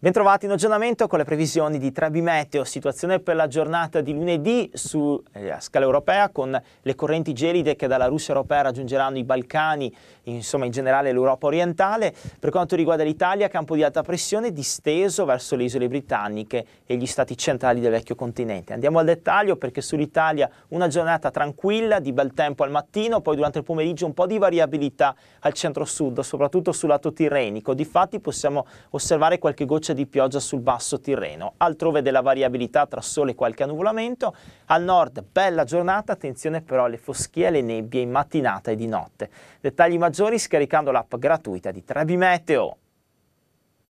Bentrovati in aggiornamento con le previsioni di Trebi Meteo, situazione per la giornata di lunedì su eh, scala europea con le correnti gelide che dalla Russia europea raggiungeranno i Balcani, insomma in generale l'Europa orientale. Per quanto riguarda l'Italia, campo di alta pressione disteso verso le isole britanniche e gli stati centrali del vecchio continente. Andiamo al dettaglio perché sull'Italia una giornata tranquilla, di bel tempo al mattino, poi durante il pomeriggio un po' di variabilità al centro-sud, soprattutto sul lato tirrenico. Difatti possiamo osservare qualche goccia tracce di pioggia sul basso Tirreno, altrove della variabilità tra sole e qualche annuvolamento, al nord bella giornata, attenzione però alle foschie e alle nebbie in mattinata e di notte. Dettagli maggiori scaricando l'app gratuita di Trebi Meteo.